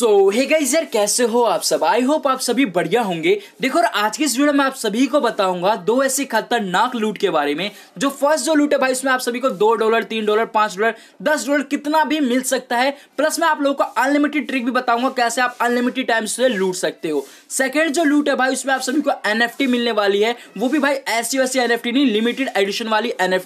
तो hey guys यार कैसे हो आप सब आई होप आप सभी बढ़िया होंगे देखो और आज की इस वीडियो में आप सभी को बताऊंगा दो ऐसे खतरनाक लूट के बारे में जो फर्स्ट जो लूट है भाई उसमें आप सभी को दो डॉलर तीन डॉलर पांच डॉलर दस डॉलर कितना भी मिल सकता है प्लस मैं आप लोगों को अनलिमिटेड ट्रिक भी बताऊंगा कैसे आप अनलिमिटेड टाइम से लूट सकते हो सेकेंड जो लूट है भाई उसमें आप सभी को एन मिलने वाली है वो भी भाई ऐसी वैसी एन नहीं लिमिटेड एडिशन वाली एन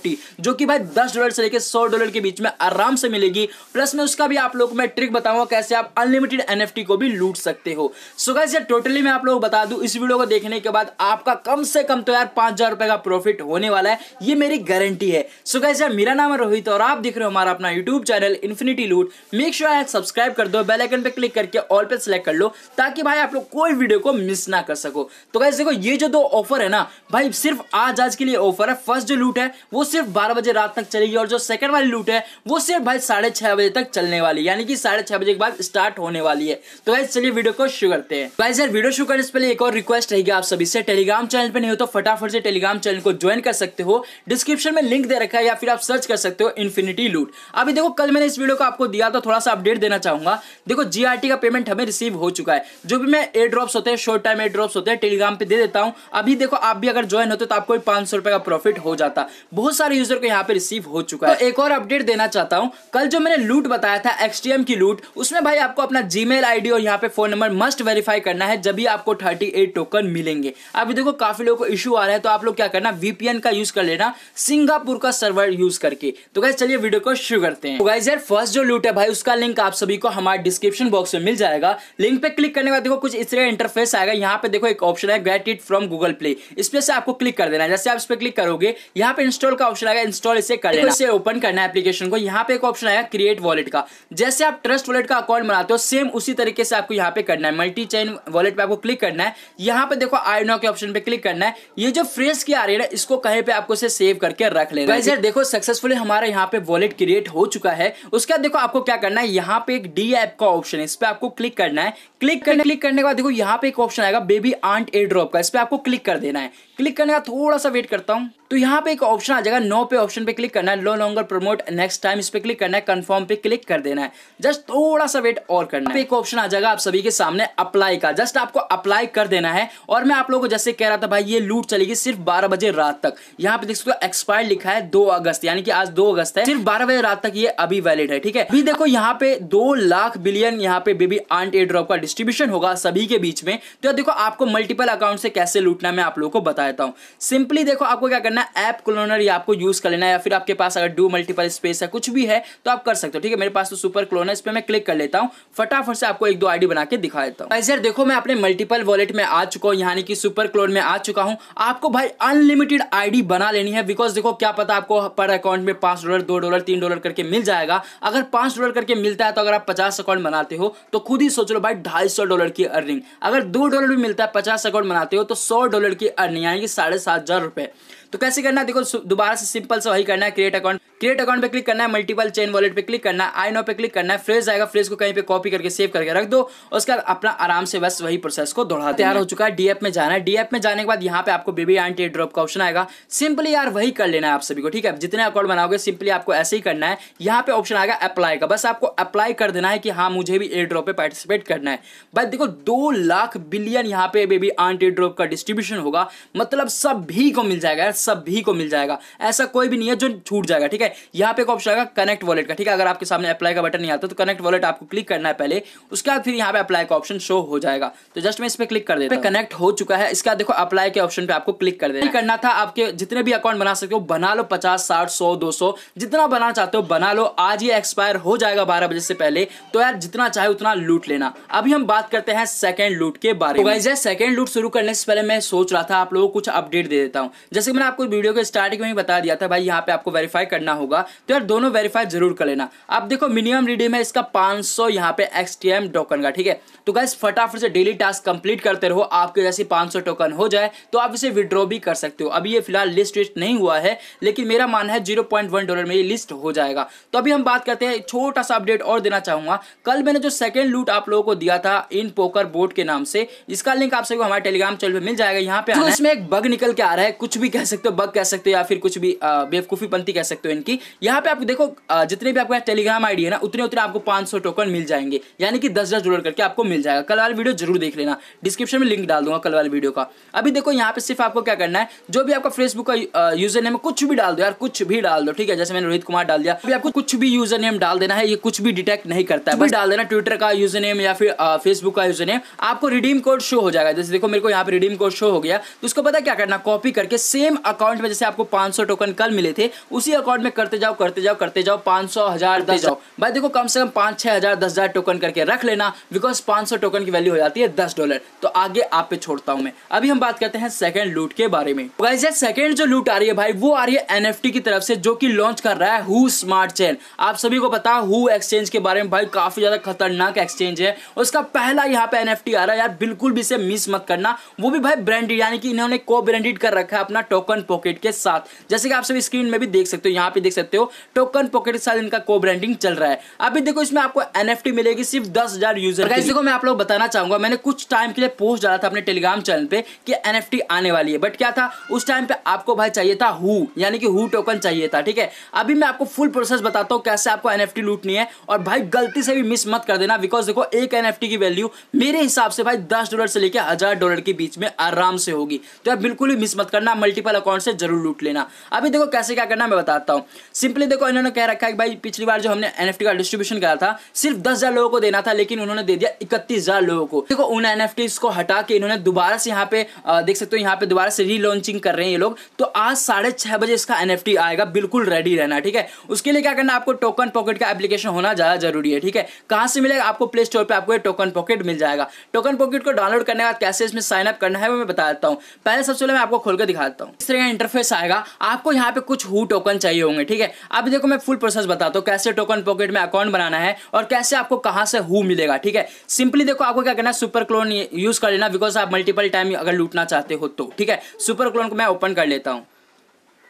जो कि भाई दस डॉलर से लेकर सौ डॉलर के बीच में आराम से मिलेगी प्लस में उसका भी आप लोग मैं ट्रिक बताऊंगा कैसे आप अनलिमिटेड एन को भी लूट सकते हो सो so गाइस टोटली मैं आप लोग बता दूं इस वीडियो को देखने के बाद आपका कम से कम तो यार पांच हजार रुपए का प्रॉफिट होने वाला है ये मेरी गारंटी है सो so यार मेरा नाम है रोहित और आप देख रहे हो हमारा अपना YouTube channel infinity loot make sure sure subscribe कर दो बेलाइकन पे क्लिक करके ऑल पे सिलेक्ट कर लो ताकि भाई आप लोग कोई वीडियो वीडियो को मिस ना कर सको तो कैसे देखो ये जो दो ऑफर है ना भाई सिर्फ आज आज के लिए ऑफर है फर्स्ट जो लूट है वो सिर्फ बारह बजे रात तक चलेगी और जो सेकंड वाली लूट है वो सिर्फ भाई साढ़े बजे तक चलने वाली यानी कि साढ़े बजे के बाद स्टार्ट होने वाली है तो वैसे चलिए वीडियो को शुरू करते हैं गाइज यार वीडियो शुरू करने से पहले एक और रिक्वेस्ट रहेगी आप सभी से टेलीग्राम चैनल पर नहीं हो तो फटाफट से टेलीग्राम चैनल को ज्वाइन कर सकते हो डिस्क्रिप्शन में लिंक दे रखा है या फिर आप सर्च कर सकते हो इन्फिनिटी लूट अभी देखो कल मैंने इस वीडियो को आपको दिया तो थोड़ा सा अपडेट देना चाहूंगा देखो जीआरटी का पेमेंट हमें रिसीव हो चुका है जो भी मैं एयर ड्रॉप्स होते हैं शॉर्ट टाइम एयर होते हैं टेलीग्राम पे दे देता हूँ अभी देखो आप भी अगर ज्वाइन होते तो आपको पांच सौ का प्रॉफिट हो जाता बहुत सारे यूजर को यहाँ पे रिसीव हो चुका है तो एक और अपडेट देना चाहता हूँ कल जो मैंने लूट बताया था एक्सटीएम की लूट उसमें भाई आपको अपना जी मेल और यहाँ पे फोन नंबर मस्ट वेरीफाई करना है जब आपको थर्टी टोकन मिलेंगे अभी देखो काफी लोगों को इशू आ रहा है तो आप लोग क्या करना वीपीएन का यूज कर लेना सिंगापुर का सर्वर यूज करके तो गाइज चलिए वीडियो को शुरू करते हैं तो गाइज यार फर्स्ट जो लूट है भाई उसका लिंक आप सभी को हमारे डिस्क्रिप्शन बॉक्स में मिल जाएगा लिंक पे क्लिक करने के बाद देखो कुछ इस तरह इंटरफ इंटरफेस आएगा यहाँ पे देखो एक ऑप्शन है get it from Google Play इस पे से आपको क्लिक कर देना है जैसे आप इस पर क्लिक करोगे यहाँ पे इंस्टॉल का ऑप्शन आएगा इंस्टॉल इसे कर लेना इसे ओपन करना है एप्लीकेशन को यहाँ पे एक ऑप्शन आएगा क्रिएट वॉलेट का जैसे आप ट्रस्ट वॉलेट का अकाउंट बनाते हो सेम उसी तरीके से आपको यहाँ पे करना है मल्टी चेन वॉलेट पे आपको क्लिक करना है यहाँ पे देखो आईनो के ऑप्शन पे क्लिक करना है ये जो फ्रेस की आ रही है इसको कहीं पे आपको इसे सेव करके रख लेना है देखो सक्सेसफुली हमारा यहाँ पे वॉलेट क्रिएट हो चुका है उसके बाद देखो आपको क्या करना है यहाँ पे एक डी एप का ऑप्शन है इस पर आपको क्लिक करना है क्लिक करने क्लिक करने के बाद देखो यहाँ पे एक ऑप्शन आएगा बेबी आंट एयर ड्रॉप का इस पर आपको क्लिक कर देना है क्लिक करने का थोड़ा सा वेट करता हूँ तो यहाँ पे एक ऑप्शन आ जाएगा नो पे ऑप्शन पे क्लिक करना है no longer promote next time इस पे क्लिक करना है कंफर्म पे क्लिक कर देना है जस्ट थोड़ा सा वेट और करना है एक ऑप्शन आ जाएगा आप सभी के सामने अप्लाई का जस्ट आपको अप्लाई कर देना है और मैं आप लोगों को जैसे कह रहा था भाई ये लूट चलेगी सिर्फ बारह बजे रात तक यहाँ पे देख सकते हो एक्सपायर लिखा है दो अगस्त यानी कि आज दो अगस्त है सिर्फ बारह बजे रात तक ये अभी वैलिड है ठीक है अभी देखो यहाँ पे दो लाख बिलियन यहाँ पे बेबी आंट एड्रॉप का डिस्ट्रीब्यूशन होगा सभी के बीच में तो देखो आपको मल्टीपल अकाउंट से कैसे लूटना मैं आप लोगों को बता बता देता हूँ सिंपली देखो आपको क्या करना है ऐप क्लोनर या आपको यूज़ कर लेना है या फिर आपके पास अगर डू मल्टीपल स्पेस है कुछ भी है तो आप कर सकते हो ठीक है मेरे पास तो सुपर क्लोनर है इस पर मैं क्लिक कर लेता हूँ फटाफट से आपको एक दो आईडी बना के दिखा देता हूँ सर देखो मैं अपने मल्टीपल वॉलेट में आ चुका हूँ यानी कि सुपर क्लोन में आ चुका हूँ आपको भाई अनलिमिटेड आई बना लेनी है बिकॉज देखो क्या पता आपको पर अकाउंट में पाँच डॉलर दो डॉलर तीन डॉलर करके मिल जाएगा अगर पाँच डॉलर करके मिलता है तो अगर आप पचास अकाउंट बनाते हो तो खुद ही सोच लो भाई ढाई डॉलर की अर्निंग अगर दो डॉलर भी मिलता है पचास अकाउंट बनाते हो तो सौ डॉलर की अर्निंग आएंगे साढ़े सात हज़ार रुपए तो कैसे करना है देखो दोबारा से सिंपल से वही करना है क्रिएट अकाउंट क्रिएट अकाउंट पे क्लिक करना है मल्टीपल चेन वॉलेट पे क्लिक करना है आई नो पे क्लिक करना है फ्रेज आएगा फ्रेज को कहीं पे कॉपी करके सेव करके रख दो उसके बाद अपना आराम से बस वही प्रोसेस को दोहरा तैयार हो चुका है डीएफ में जाना है डीएफ में जाने के बाद यहाँ पे आपको बेबी एंटी ड्रॉप का ऑप्शन आएगा सिंपली यार वही कर लेना है आप सभी को ठीक है जितने अकाउंट बनाओगे सिंपली आपको ऐसे ही करना है यहाँ पे ऑप्शन आएगा अप्लाई का बस आपको अप्लाई कर देना है कि हाँ मुझे भी एयर ड्रॉप पे पार्टिसिपेट करना है बस देखो दो लाख बिलियन यहाँ पे बेबी आंटी ड्रॉप का डिस्ट्रीब्यूशन होगा मतलब सभी को मिल जाएगा सभी को मिल जाएगा ऐसा कोई भी नहीं है जो छूट जाएगा ठीक है है यहाँ पे एक ऑप्शन आएगा कनेक्ट वॉलेट का ठीक है अगर आपके सामने अप्लाई का बटन नहीं आता तो कनेक्ट वॉलेट आपको क्लिक करना है पहले उसके बाद फिर यहाँ पे अप्लाई का ऑप्शन शो हो जाएगा तो जस्ट मैं इस पर क्लिक कर देता हूँ कनेक्ट हो चुका है इसका देखो अप्लाई के ऑप्शन पे आपको क्लिक कर देना करना था आपके जितने भी अकाउंट बना सकते हो बना लो पचास साठ सौ दो सौ जितना बनाना चाहते हो बना लो आज ये एक्सपायर हो जाएगा बारह बजे से पहले तो यार जितना चाहे उतना लूट लेना अभी हम बात करते हैं सेकेंड लूट के बारे तो में तो सेकेंड लूट शुरू करने से पहले मैं सोच रहा था आप लोगों को कुछ अपडेट दे देता हूँ जैसे मैंने आपको वीडियो के स्टार्टिंग में बता दिया था भाई यहाँ पे आपको वेरीफाई करना लेना होगा तो यार दोनों वेरीफाई जरूर कर लेना आप देखो मिनिमम रिडीम है इसका 500 सौ यहाँ पे एक्स टी एम टोकन का ठीक है तो गैस फटाफट से डेली टास्क कंप्लीट करते रहो आपके जैसे 500 टोकन हो जाए तो आप इसे विड्रॉ भी कर सकते हो अभी ये फिलहाल लिस्ट विस्ट नहीं हुआ है लेकिन मेरा मानना है जीरो डॉलर में ये लिस्ट हो जाएगा तो अभी हम बात करते हैं छोटा सा अपडेट और देना चाहूंगा कल मैंने जो सेकेंड लूट आप लोगों को दिया था इन पोकर बोर्ड के नाम से इसका लिंक आप सबको हमारे टेलीग्राम चैनल पर मिल जाएगा यहाँ पे इसमें तो एक बग निकल के आ रहा है कुछ भी कह सकते हो बग कह सकते हो या फिर कुछ भी बेवकूफ़ी पंथी कह सकते हो इनकी की यहाँ पे आप देखो जितने भी आपका टेलीग्राम आईडी है ना उतने उतने आपको पाँच टोकन मिल जाएंगे यानी कि दस डॉलर करके आपको मिल जाएगा कल वाली वीडियो जरूर देख लेना डिस्क्रिप्शन में लिंक डाल दूंगा कल वाली वीडियो का अभी देखो यहाँ पे सिर्फ आपको क्या करना है जो भी आपका फेसबुक का यूजर नेम कुछ भी डाल दो यार कुछ भी डाल दो ठीक है जैसे मैंने रोहित कुमार डाल दिया अभी आपको कुछ भी यूजर नेम डाल देना है ये कुछ भी डिटेक्ट नहीं करता है बस डाल देना ट्विटर का यूजर नेम या फिर फेसबुक का यूजर नेम आपको रिडीम कोड शो हो जाएगा जैसे देखो मेरे को यहाँ पे रिडीम कोड शो हो गया तो उसको पता क्या करना कॉपी करके सेम अकाउंट में जैसे आपको 500 टोकन कल मिले थे उसी अकाउंट में करते जाओ करते जाओ करते जाओ पांच सौ हज़ार दस जाओ भाई देखो कम से कम पांच छह हज़ार दस हज़ार टोकन करके रख लेना बिकॉज पांच सौ टोकन की वैल्यू हो जाती है दस डॉलर तो आगे आप पे छोड़ता हूँ मैं अभी हम बात करते हैं सेकंड लूट के बारे में सेकंड तो जो लूट आ रही है भाई वो आ रही है एन की तरफ से जो की लॉन्च कर रहा है हु स्मार्ट चेन आप सभी को पता हु एक्सचेंज के बारे में भाई काफ़ी ज़्यादा खतरनाक एक्सचेंज है उसका पहला यहाँ पे एन आ रहा है यार बिल्कुल भी इसे मिस मत करना वो भी भाई ब्रांडेड यानी कि इन्होंने को ब्रांडेड कर रखा है अपना टोकन पॉकेट के साथ जैसे कि आप सभी स्क्रीन में भी देख सकते हो यहाँ पे देख सकते हो टोकन पॉकेट के साथ इनका को ब्रांडिंग चल रहा है अभी देखो इसमें आपको एन मिलेगी सिर्फ दस हजार यूजर को मैं आप लोग बताना चाहूंगा मैंने कुछ टाइम के लिए पोस्ट डाला था अपने टेलीग्राम चैनल पे कि एन आने वाली है बट क्या था उस टाइम पे आपको भाई चाहिए था हु यानी कि हु टोकन चाहिए था ठीक है अभी मैं आपको फुल प्रोसेस बताता हूँ कैसे आपको एन लूटनी है और भाई गलती से भी मिस मत कर देना बिकॉज देखो एक एन की वैल्यू मेरे हिसाब से भाई दस डॉलर से लेकर हजार डॉलर के बीच में आराम से होगी तो आप बिल्कुल ही मिस मत करना मल्टीपल अकाउंट से जरूर लूट लेना अभी देखो कैसे क्या करना मैं बताता हूँ सिंपली देखो इन्होंने कह रखा है कि भाई पिछली बार जो हमने एन का डिस्ट्रीब्यूशन करा था सिर्फ दस हजार लोगों को देना था लेकिन उन्होंने दे दिया इकतीस हजार लोगों को देखो उन एन को हटा के इन्होंने दोबारा से यहाँ पे देख सकते हो यहाँ पे दोबारा से रीलॉन्चिंग कर रहे हैं ये लोग तो आज साढ़े छह बजे इसका एन आएगा बिल्कुल रेडी रहना ठीक है उसके लिए क्या करना आपको टोकन पॉकेट का एप्लीकेशन होना ज्यादा जरूरी है ठीक है कहाँ से मिलेगा आपको प्ले स्टोर पर आपको टोकन पॉकेट मिल जाएगा टोकन पॉकेट को डाउनलोड करने के बाद कैसे इसमें साइन अप करना है वो मैं बता देता हूँ पहले सबसे पहले मैं आपको खोलकर दिखा देता हूँ इस तरह का इंटरफेस आएगा आपको यहाँ पे कुछ हु टोकन चाहिए होंगे में ठीक है अब देखो मैं फुल प्रोसेस बताता हूँ कैसे टोकन पॉकेट में अकाउंट बनाना है और कैसे आपको कहाँ से हु मिलेगा ठीक है सिंपली देखो आपको क्या करना है सुपर क्लोन यूज कर लेना बिकॉज आप मल्टीपल टाइम अगर लूटना चाहते हो तो ठीक है सुपर क्लोन को मैं ओपन कर लेता हूँ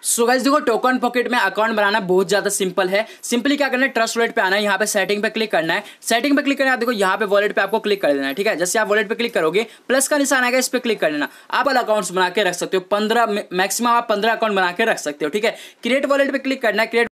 सो so गाइज देखो टोकन पॉकेट में अकाउंट बनाना बहुत ज्यादा सिंपल है सिंपली क्या करना है ट्रस्ट वॉलेट पे आना है यहाँ पे सेटिंग पे क्लिक करना है सेटिंग पे क्लिक करना है देखो यहाँ पे वॉलेट पे आपको क्लिक कर देना है ठीक है जैसे आप वॉलेट पे क्लिक करोगे प्लस का निशान आएगा इस पर क्लिक कर देना आप अलग अकाउंट्स बना के रख सकते हो पंद्रह मैक्सिमम आप पंद्रह अकाउंट बना के रख सकते हो ठीक है क्रिएट वॉलेट पर क्लिक करना है क्रिएट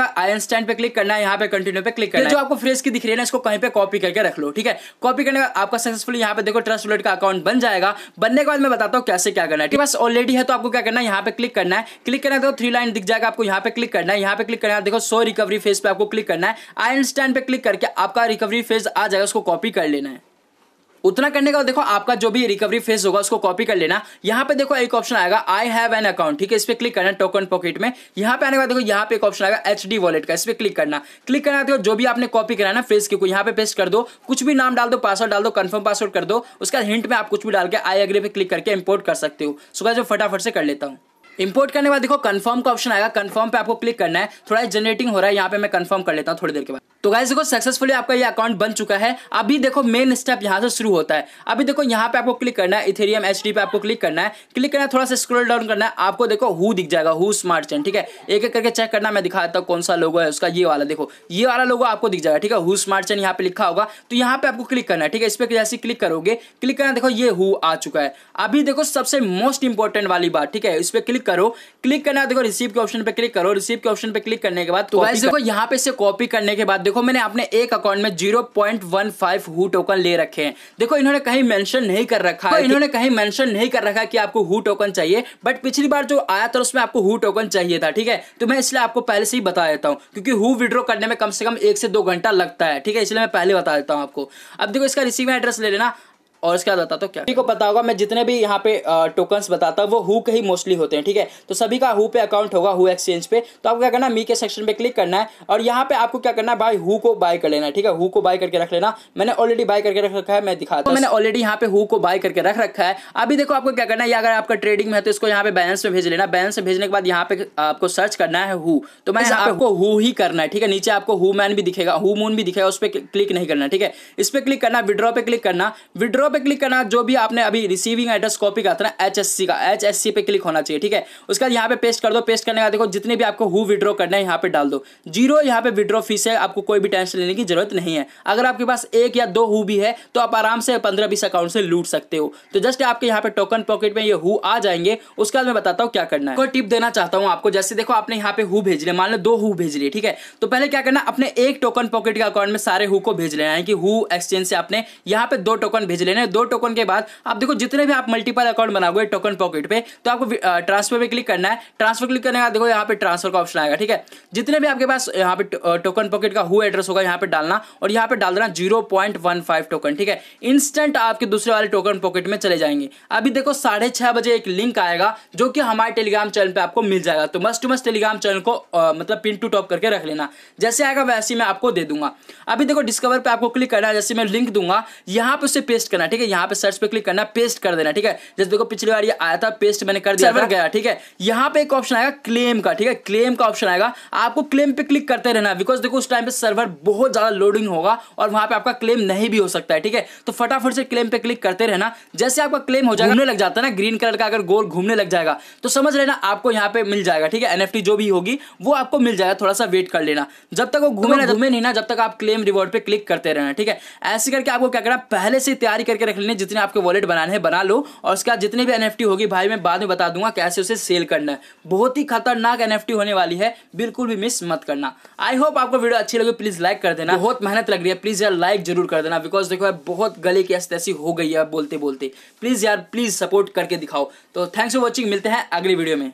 आयन स्टैंड पे क्लिक करना है यहाँ पे कंटिन्यू पे क्लिक करना है जो आपको फ्रेज की दिख रही है ना इसको कहीं पे कॉपी करके रख लो ठीक है कॉपी करने का आपका सक्सेसफुल यहाँ पे देखो ट्रस्ट वॉलेट का अकाउंट बन जाएगा बनने के बाद मैं बताता हूँ कैसे क्या करना है ठीक है बस ऑलरेडी है तो आपको क्या करना है यहाँ पे क्लिक करना है क्लिक करना देखो थ्री लाइन दिख जाएगा आपको यहाँ पे क्लिक करना है यहाँ पे क्लिक करना है देखो सो रिकवरी फेज पे आपको क्लिक करना है आयन स्टैंड पे क्लिक करके आपका रिकवरी फेज आ जाएगा उसको कॉपी कर लेना है उतना करने का देखो आपका जो भी रिकवरी फेस होगा उसको कॉपी कर लेना यहाँ पे देखो एक ऑप्शन आएगा आई हैव एन अकाउंट ठीक है इस पर क्लिक करना टोकन पॉकेट में यहाँ पे आने का देखो यहाँ पे एक ऑप्शन आएगा एच डी वॉलेट का इस पर क्लिक करना क्लिक करना देखो जो भी आपने कॉपी ना फेस के को यहाँ पे पेस्ट कर दो कुछ भी नाम डाल दो पासवर्ड डाल दो कन्फर्म पासवर्ड कर दो उसका हिंट में आप कुछ भी डाल के आई अग्रे पे क्लिक करके इम्पोर्ट कर सकते हो सुबह जो फटाफट से कर लेता हूँ इंपोर्ट करने के बाद देखो कंफर्म का ऑप्शन आएगा कंफर्म पे आपको क्लिक करना है थोड़ा जनरेटिंग हो रहा है यहाँ पे मैं कंफर्म कर लेता हूँ थोड़ी देर के बाद तो गाइज देखो सक्सेसफुली आपका ये अकाउंट बन चुका है अभी देखो मेन स्टेप यहाँ से शुरू होता है अभी देखो यहाँ पे आपको क्लिक करना है इथेरियम एच पे आपको क्लिक करना है क्लिक करना है थोड़ा सा स्क्रोल डाउन करना है आपको देखो हु दिख जाएगा हु स्मार्ट चैन ठीक है एक एक करके चेक करना मैं दिखाता हूँ कौन सा लोगो है उसका ये वाला देखो ये वाला लोगो आपको दिख जाएगा ठीक है हु स्मार्ट चैन यहाँ पे लिखा होगा तो यहाँ पे आपको क्लिक करना है ठीक है इस पर जैसे क्लिक करोगे क्लिक करना देखो ये हु आ चुका है अभी देखो सबसे मोस्ट इंपॉर्टेंट वाली बात ठीक है इस पर क्लिक करो क्लिक करना देखो रिसीव के ऑप्शन पे क्लिक करो रिसीव के ऑप्शन पे क्लिक करने के बाद तो देखो यहाँ पे इसे कॉपी करने के बाद देखो मैंने अपने एक अकाउंट में जीरो पॉइंट वन फाइव हु टोकन ले रखे हैं देखो इन्होंने कहीं मेंशन नहीं कर रखा तो है इन्होंने कहीं मेंशन नहीं कर रखा कि आपको हु टोकन चाहिए बट पिछली बार जो आया था उसमें आपको हु टोकन चाहिए था ठीक है तो मैं इसलिए आपको पहले से ही बता देता हूँ क्योंकि हु विड्रॉ करने में कम से कम एक से दो घंटा लगता है ठीक है इसलिए मैं पहले बता देता हूँ आपको अब देखो इसका रिसीविंग एड्रेस ले लेना और इसका बताता हूँ क्या को पता होगा मैं जितने भी यहाँ पे टोकन बताता हूँ वो हु के ही मोस्टली होते हैं ठीक है तो सभी का हु पे अकाउंट होगा हु एक्सचेंज पे तो आपको क्या करना मी के सेक्शन पे क्लिक करना है और यहाँ पे आपको क्या करना है भाई हु को बाय कर लेना है ठीक है हु को बाय करके रख लेना मैंने ऑलरेडी बाय करके रख रखा है मैं दिखाता हूँ मैंने ऑलरेडी यहाँ पे हु को बाय करके रख रखा है अभी देखो आपको क्या करना है अगर आपका ट्रेडिंग में है तो इसको यहाँ पे बैलेंस में भेज लेना बैलेंस में भेजने के बाद यहाँ पे आपको सर्च करना है हु तो मैं आपको हु ही करना है ठीक है नीचे आपको हु मैन भी दिखेगा हु मून भी दिखेगा उस पर क्लिक नहीं करना ठीक है इस पर क्लिक करना विड्रॉ पे क्लिक करना विड्रॉ पे क्लिक करना जो भी आपने अभी रिसीविंग एड्रेस कॉपी का था ना एच का एच पे क्लिक होना चाहिए ठीक है उसके बाद यहाँ पे पेस्ट कर दो पेस्ट करने का देखो जितने भी आपको हु विड्रॉ करना है यहाँ पे डाल दो जीरो यहाँ पे विड्रॉ फीस है आपको कोई भी टेंशन लेने की जरूरत नहीं है अगर आपके पास एक या दो हु भी है तो आप आराम से पंद्रह बीस अकाउंट से लूट सकते हो तो जस्ट आपके यहाँ पे टोकन पॉकेट में ये हु आ जाएंगे उसके बाद मैं बताता हूँ क्या करना है कोई टिप देना चाहता हूँ आपको जैसे देखो आपने यहाँ पे हु भेज लिया मान लो दो हु भेज लिए ठीक है तो पहले क्या करना अपने एक टोकन पॉकेट के अकाउंट में सारे हु को भेज लेना है कि हु एक्सचेंज से आपने यहाँ पे दो टोकन भेज लेने हैं दो टोकन के बाद आप देखो जितने भी आप मल्टीपल अकाउंट बनाओगे टोकन पॉकेट पे तो आपको ट्रांसफर पे क्लिक करना है ट्रांसफर क्लिक करने का देखो यहाँ पे ट्रांसफर का ऑप्शन आएगा ठीक है जितने भी आपके पास यहाँ पे टोकन पॉकेट का हु एड्रेस होगा यहाँ पे डालना और यहाँ पे डाल देना जीरो टोकन ठीक है इंस्टेंट आपके दूसरे वाले टोकन पॉकेट में चले जाएंगे अभी देखो साढ़े बजे एक लिंक आएगा जो कि हमारे टेलीग्राम चैनल पर आपको मिल जाएगा तो मस्ट मस्ट टेलीग्राम चैनल को मतलब पिन टू टॉप करके रख लेना जैसे आएगा वैसे मैं आपको दे दूंगा अभी देखो डिस्कवर पे आपको क्लिक करना है जैसे मैं लिंक दूंगा यहाँ पे उसे पेस्ट करना करना ठीक है यहाँ पे सर्च पे क्लिक करना पेस्ट कर देना ठीक है जैसे देखो पिछली बार ये आया था पेस्ट मैंने कर दिया सर्वर गया ठीक है यहाँ पे एक ऑप्शन आएगा क्लेम का ठीक है क्लेम का ऑप्शन आएगा आपको क्लेम पे क्लिक करते रहना बिकॉज देखो उस टाइम पे सर्वर बहुत ज्यादा लोडिंग होगा और वहां पर आपका क्लेम नहीं भी हो सकता है ठीक है तो फटाफट से क्लेम पे क्लिक करते रहना जैसे आपका क्लेम हो जाएगा लग जाता है ना ग्रीन कलर का अगर गोल घूमने लग जाएगा तो समझ लेना आपको यहाँ पे मिल जाएगा ठीक है एनएफटी जो भी होगी वो आपको मिल जाएगा थोड़ा सा वेट कर लेना जब तक वो तो घूमे ना घूमे नहीं ना जब तक आप क्लेम रिवॉर्ड पे क्लिक करते रहना ठीक है ऐसे करके आपको क्या करना पहले से तैयारी करके रख लेने जितने आपके वॉलेट बनाने हैं बना लो और उसके बाद जितने भी एनएफटी होगी भाई मैं बाद में बता दूंगा कैसे उसे सेल करना है बहुत ही खतरनाक एनएफटी होने वाली है बिल्कुल भी मिस मत करना आई होप आपको वीडियो अच्छी लगी प्लीज लाइक कर देना बहुत मेहनत लग रही है प्लीज यार लाइक जरूर कर देना बिकॉज देखो यार बहुत गले की ऐसी तैसी हो गई है बोलते बोलते प्लीज यार प्लीज सपोर्ट करके दिखाओ तो थैंक्स फॉर वॉचिंग मिलते हैं अगली वीडियो में